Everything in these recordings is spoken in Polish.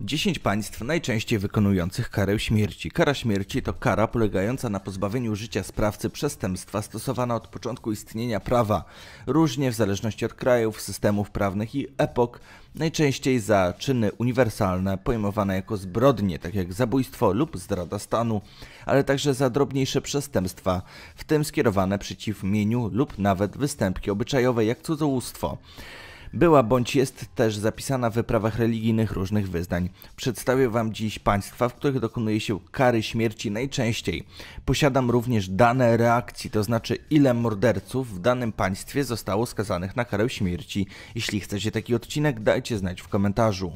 10 państw najczęściej wykonujących karę śmierci. Kara śmierci to kara polegająca na pozbawieniu życia sprawcy przestępstwa stosowana od początku istnienia prawa, różnie w zależności od krajów, systemów prawnych i epok, najczęściej za czyny uniwersalne pojmowane jako zbrodnie, tak jak zabójstwo lub zdrada stanu, ale także za drobniejsze przestępstwa, w tym skierowane przeciw mieniu lub nawet występki obyczajowe jak cudzołóstwo. Była bądź jest też zapisana w wyprawach religijnych różnych wyznań. Przedstawię Wam dziś państwa, w których dokonuje się kary śmierci najczęściej. Posiadam również dane reakcji, to znaczy ile morderców w danym państwie zostało skazanych na karę śmierci. Jeśli chcecie taki odcinek, dajcie znać w komentarzu.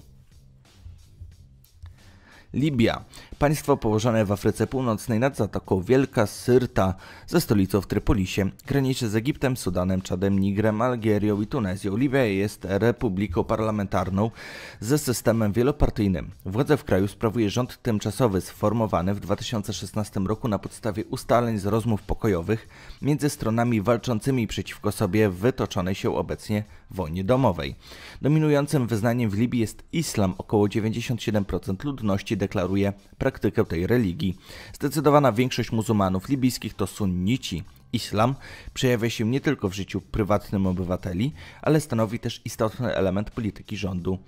Libia. Państwo położone w Afryce Północnej nad Zatoką Wielka Syrta ze stolicą w Trypolisie. Graniczy z Egiptem, Sudanem, Czadem, Nigrem, Algierią i Tunezją. Libia jest republiką parlamentarną ze systemem wielopartyjnym. Władzę w kraju sprawuje rząd tymczasowy sformowany w 2016 roku na podstawie ustaleń z rozmów pokojowych między stronami walczącymi przeciwko sobie w wytoczonej się obecnie wojnie domowej. Dominującym wyznaniem w Libii jest islam, około 97% ludności deklaruje praktykę tej religii. Zdecydowana większość muzułmanów libijskich to sunnici. Islam przejawia się nie tylko w życiu prywatnym obywateli, ale stanowi też istotny element polityki rządu.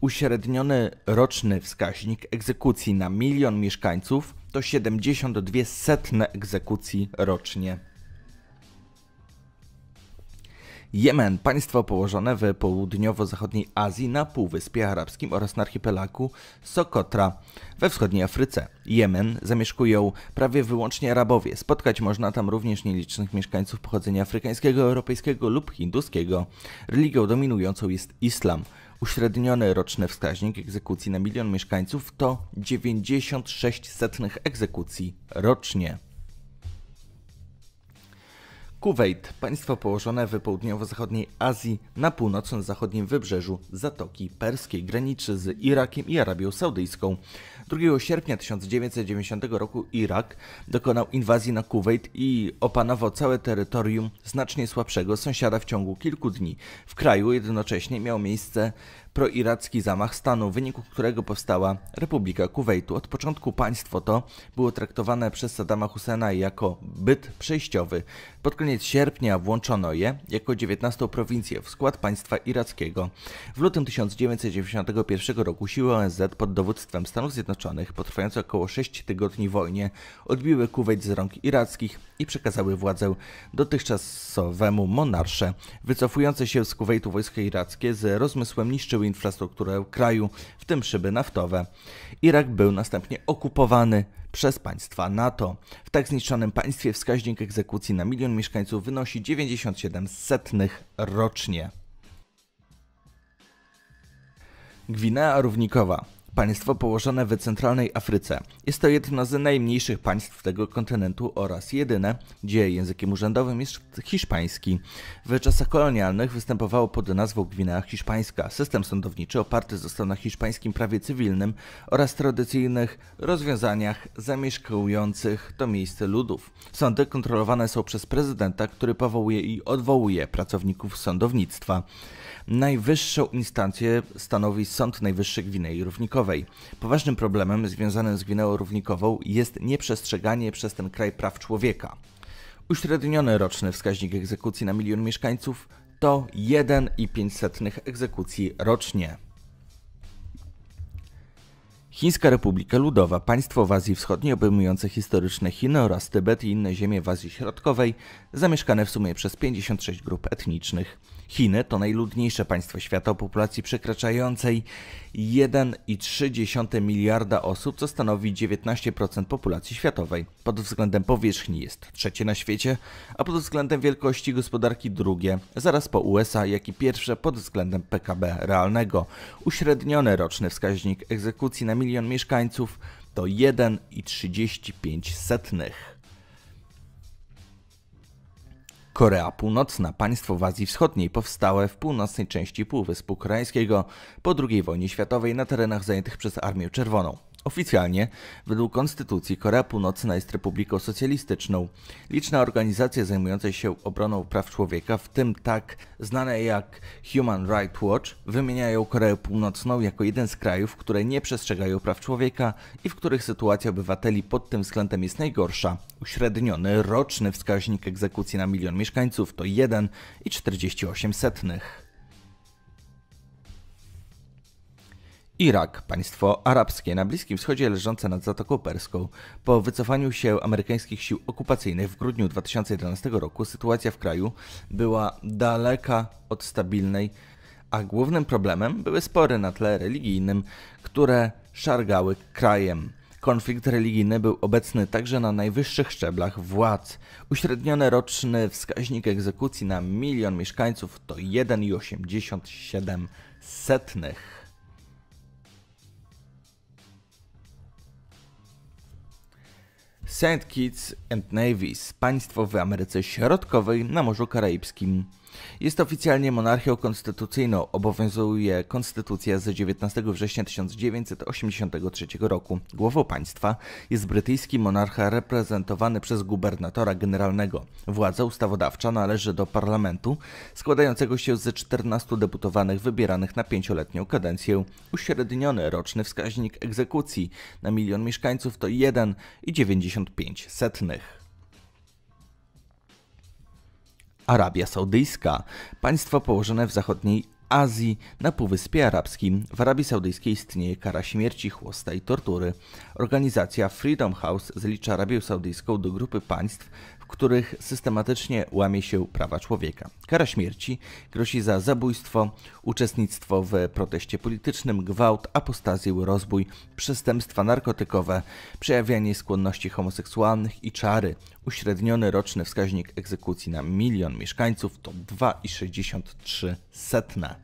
Uśredniony roczny wskaźnik egzekucji na milion mieszkańców to 72 setne egzekucji rocznie. Jemen, państwo położone w południowo-zachodniej Azji na Półwyspie Arabskim oraz na archipelagu Sokotra we wschodniej Afryce. Jemen zamieszkują prawie wyłącznie Arabowie. Spotkać można tam również nielicznych mieszkańców pochodzenia afrykańskiego, europejskiego lub hinduskiego. Religią dominującą jest islam. Uśredniony roczny wskaźnik egzekucji na milion mieszkańców to 96 setnych egzekucji rocznie. Kuwejt, państwo położone w południowo-zachodniej Azji na północno-zachodnim wybrzeżu Zatoki Perskiej, graniczy z Irakiem i Arabią Saudyjską. 2 sierpnia 1990 roku Irak dokonał inwazji na Kuwejt i opanował całe terytorium znacznie słabszego sąsiada w ciągu kilku dni. W kraju jednocześnie miał miejsce proiracki zamach stanu, w wyniku którego powstała Republika Kuwejtu. Od początku państwo to było traktowane przez Saddama Husena jako byt przejściowy. Pod koniec sierpnia włączono je jako 19 prowincję w skład państwa irackiego. W lutym 1991 roku siły ONZ pod dowództwem Stanów Zjednoczonych po trwającej około 6 tygodni wojnie odbiły Kuwejt z rąk irackich i przekazały władzę dotychczasowemu monarsze. Wycofujące się z Kuwejtu wojska irackie z rozmysłem niszczyły infrastrukturę kraju, w tym szyby naftowe. Irak był następnie okupowany przez państwa NATO. W tak zniszczonym państwie wskaźnik egzekucji na milion mieszkańców wynosi 97 setnych rocznie. Gwinea Równikowa państwo położone w centralnej Afryce. Jest to jedno z najmniejszych państw tego kontynentu oraz jedyne, gdzie językiem urzędowym jest hiszpański. W czasach kolonialnych występowało pod nazwą Gwinea Hiszpańska. System sądowniczy oparty został na hiszpańskim prawie cywilnym oraz tradycyjnych rozwiązaniach zamieszkujących to miejsce ludów. Sądy kontrolowane są przez prezydenta, który powołuje i odwołuje pracowników sądownictwa. Najwyższą instancję stanowi Sąd Najwyższy Gwinei Równikowej równikowej. Poważnym problemem związanym z Gwineą Równikową jest nieprzestrzeganie przez ten kraj praw człowieka. Uśredniony roczny wskaźnik egzekucji na milion mieszkańców to 1,05 egzekucji rocznie. Chińska Republika Ludowa, państwo w Azji Wschodniej obejmujące historyczne Chiny oraz Tybet i inne ziemie w Azji Środkowej, zamieszkane w sumie przez 56 grup etnicznych. Chiny to najludniejsze państwo świata o populacji przekraczającej 1,3 miliarda osób, co stanowi 19% populacji światowej. Pod względem powierzchni jest trzecie na świecie, a pod względem wielkości gospodarki drugie, zaraz po USA, jak i pierwsze pod względem PKB realnego. Uśredniony roczny wskaźnik egzekucji na milion mieszkańców to 1,35. Korea Północna, państwo w Azji Wschodniej, powstałe w północnej części Półwyspu Koreańskiego po II wojnie światowej na terenach zajętych przez Armię Czerwoną. Oficjalnie, według konstytucji, Korea Północna jest republiką socjalistyczną. Liczne organizacje zajmujące się obroną praw człowieka, w tym tak znane jak Human Rights Watch, wymieniają Koreę Północną jako jeden z krajów, które nie przestrzegają praw człowieka i w których sytuacja obywateli pod tym względem jest najgorsza. Uśredniony roczny wskaźnik egzekucji na milion mieszkańców to 1,48. Irak, państwo arabskie na Bliskim Wschodzie leżące nad Zatoką Perską. Po wycofaniu się amerykańskich sił okupacyjnych w grudniu 2011 roku sytuacja w kraju była daleka od stabilnej, a głównym problemem były spory na tle religijnym, które szargały krajem. Konflikt religijny był obecny także na najwyższych szczeblach władz. Uśredniony roczny wskaźnik egzekucji na milion mieszkańców to 1,87. St. Kitts and Nevis, państwo w Ameryce Środkowej na Morzu Karaibskim. Jest oficjalnie monarchią konstytucyjną. Obowiązuje konstytucja z 19 września 1983 roku. Głową państwa jest brytyjski monarcha reprezentowany przez gubernatora generalnego. Władza ustawodawcza należy do parlamentu składającego się ze 14 deputowanych wybieranych na pięcioletnią kadencję. Uśredniony roczny wskaźnik egzekucji na milion mieszkańców to 1,95. Arabia Saudyjska, państwo położone w zachodniej Azji, na Półwyspie Arabskim. W Arabii Saudyjskiej istnieje kara śmierci, chłosta i tortury. Organizacja Freedom House zlicza Arabię Saudyjską do grupy państw, w których systematycznie łamie się prawa człowieka. Kara śmierci grozi za zabójstwo, uczestnictwo w proteście politycznym, gwałt, apostazję, rozbój, przestępstwa narkotykowe, przejawianie skłonności homoseksualnych i czary. Uśredniony roczny wskaźnik egzekucji na milion mieszkańców to 2,63 setne.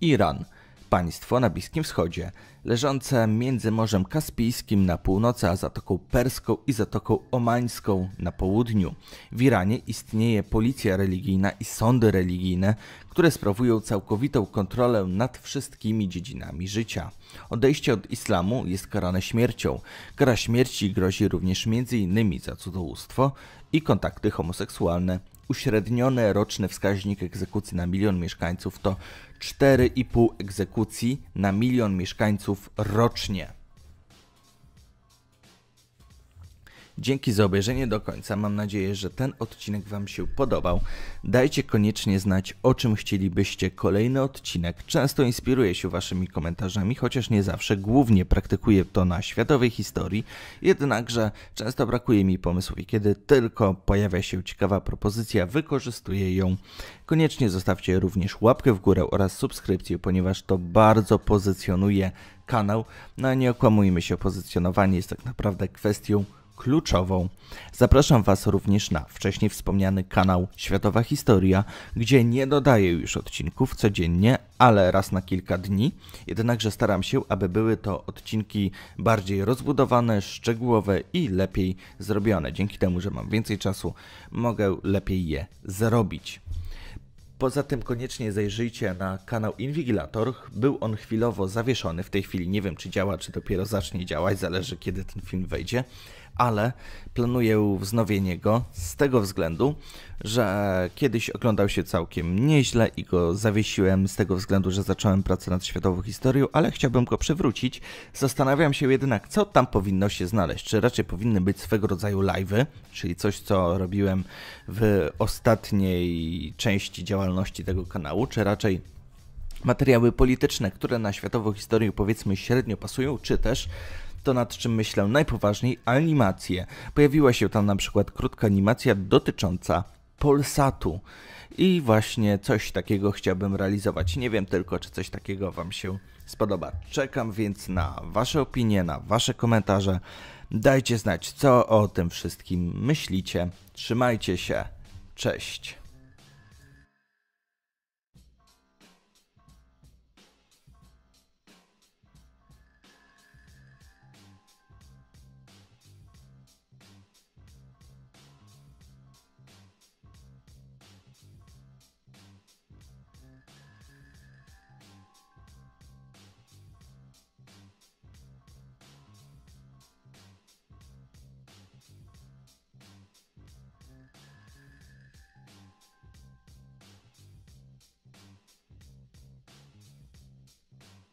Iran – państwo na Bliskim Wschodzie, leżące między Morzem Kaspijskim na północy, a Zatoką Perską i Zatoką Omańską na południu. W Iranie istnieje policja religijna i sądy religijne, które sprawują całkowitą kontrolę nad wszystkimi dziedzinami życia. Odejście od islamu jest karane śmiercią. Kara śmierci grozi również m.in. za cudzołóstwo i kontakty homoseksualne uśredniony roczny wskaźnik egzekucji na milion mieszkańców to 4,5 egzekucji na milion mieszkańców rocznie. Dzięki za obejrzenie do końca. Mam nadzieję, że ten odcinek Wam się podobał. Dajcie koniecznie znać, o czym chcielibyście kolejny odcinek. Często inspiruję się Waszymi komentarzami, chociaż nie zawsze. Głównie praktykuję to na światowej historii, jednakże często brakuje mi pomysłów i kiedy tylko pojawia się ciekawa propozycja, wykorzystuję ją. Koniecznie zostawcie również łapkę w górę oraz subskrypcję, ponieważ to bardzo pozycjonuje kanał. No a nie okłamujmy się, pozycjonowanie jest tak naprawdę kwestią kluczową. Zapraszam Was również na wcześniej wspomniany kanał Światowa Historia, gdzie nie dodaję już odcinków codziennie, ale raz na kilka dni. Jednakże staram się, aby były to odcinki bardziej rozbudowane, szczegółowe i lepiej zrobione. Dzięki temu, że mam więcej czasu, mogę lepiej je zrobić. Poza tym koniecznie zajrzyjcie na kanał Inwigilator. Był on chwilowo zawieszony. W tej chwili nie wiem, czy działa, czy dopiero zacznie działać. Zależy, kiedy ten film wejdzie ale planuję wznowienie go z tego względu, że kiedyś oglądał się całkiem nieźle i go zawiesiłem z tego względu, że zacząłem pracę nad światową historią, ale chciałbym go przywrócić. Zastanawiam się jednak, co tam powinno się znaleźć. Czy raczej powinny być swego rodzaju live'y, czyli coś, co robiłem w ostatniej części działalności tego kanału, czy raczej materiały polityczne, które na światową historię powiedzmy średnio pasują, czy też to nad czym myślę najpoważniej animacje. Pojawiła się tam na przykład krótka animacja dotycząca Polsatu. I właśnie coś takiego chciałbym realizować. Nie wiem tylko, czy coś takiego Wam się spodoba. Czekam więc na Wasze opinie, na Wasze komentarze. Dajcie znać, co o tym wszystkim myślicie. Trzymajcie się. Cześć.